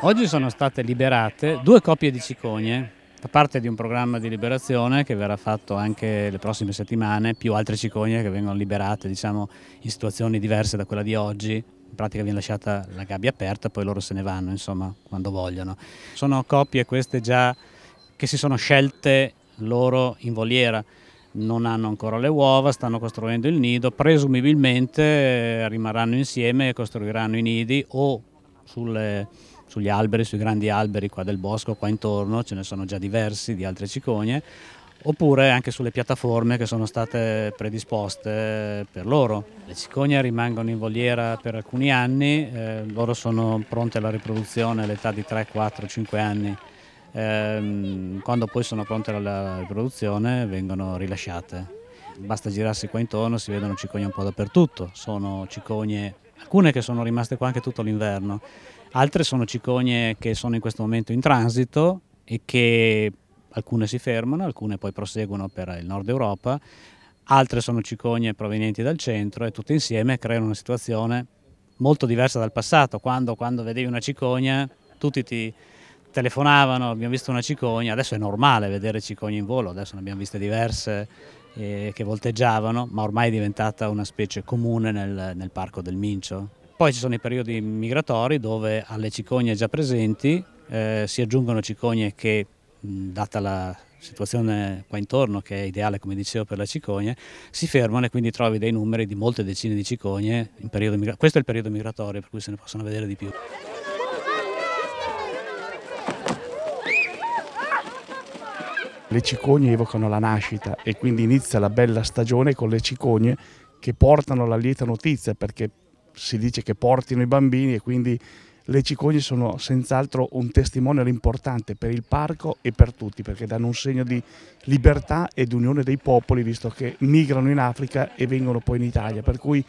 Oggi sono state liberate due coppie di cicogne fa parte di un programma di liberazione che verrà fatto anche le prossime settimane, più altre cicogne che vengono liberate diciamo, in situazioni diverse da quella di oggi. In pratica viene lasciata la gabbia aperta, poi loro se ne vanno, insomma, quando vogliono. Sono coppie queste già che si sono scelte loro in voliera non hanno ancora le uova, stanno costruendo il nido, presumibilmente eh, rimarranno insieme e costruiranno i nidi o sulle, sugli alberi, sui grandi alberi qua del bosco, qua intorno, ce ne sono già diversi di altre cicogne, oppure anche sulle piattaforme che sono state predisposte per loro. Le cicogne rimangono in voliera per alcuni anni, eh, loro sono pronte alla riproduzione all'età di 3, 4, 5 anni ehm, quando poi sono pronte alla riproduzione vengono rilasciate. Basta girarsi qua intorno, si vedono cicogne un po' dappertutto, sono cicogne, alcune che sono rimaste qua anche tutto l'inverno, altre sono cicogne che sono in questo momento in transito e che alcune si fermano, alcune poi proseguono per il nord Europa, altre sono cicogne provenienti dal centro e tutte insieme creano una situazione molto diversa dal passato, quando, quando vedevi una cicogna tutti ti, telefonavano, abbiamo visto una cicogna, adesso è normale vedere cicogne in volo, adesso ne abbiamo viste diverse eh, che volteggiavano, ma ormai è diventata una specie comune nel, nel parco del Mincio. Poi ci sono i periodi migratori dove alle cicogne già presenti eh, si aggiungono cicogne che, mh, data la situazione qua intorno che è ideale come dicevo per la cicogna, si fermano e quindi trovi dei numeri di molte decine di cicogne in periodo migratorio. Questo è il periodo migratorio per cui se ne possono vedere di più. Le cicogne evocano la nascita e quindi inizia la bella stagione con le cicogne che portano la lieta notizia perché si dice che portino i bambini e quindi le cicogne sono senz'altro un testimonial importante per il parco e per tutti perché danno un segno di libertà ed unione dei popoli visto che migrano in Africa e vengono poi in Italia per cui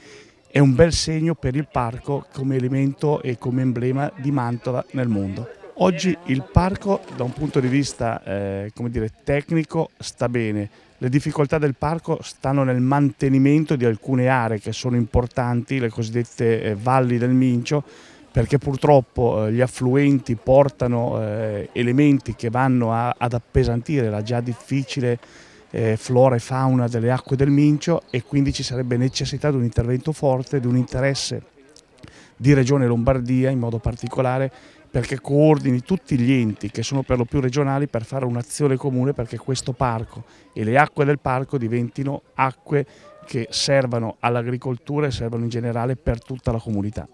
è un bel segno per il parco come elemento e come emblema di Mantova nel mondo. Oggi il parco da un punto di vista eh, dire, tecnico sta bene, le difficoltà del parco stanno nel mantenimento di alcune aree che sono importanti, le cosiddette eh, valli del Mincio, perché purtroppo eh, gli affluenti portano eh, elementi che vanno a, ad appesantire la già difficile eh, flora e fauna delle acque del Mincio e quindi ci sarebbe necessità di un intervento forte, di un interesse di Regione Lombardia in modo particolare perché coordini tutti gli enti che sono per lo più regionali per fare un'azione comune perché questo parco e le acque del parco diventino acque che servano all'agricoltura e servano in generale per tutta la comunità.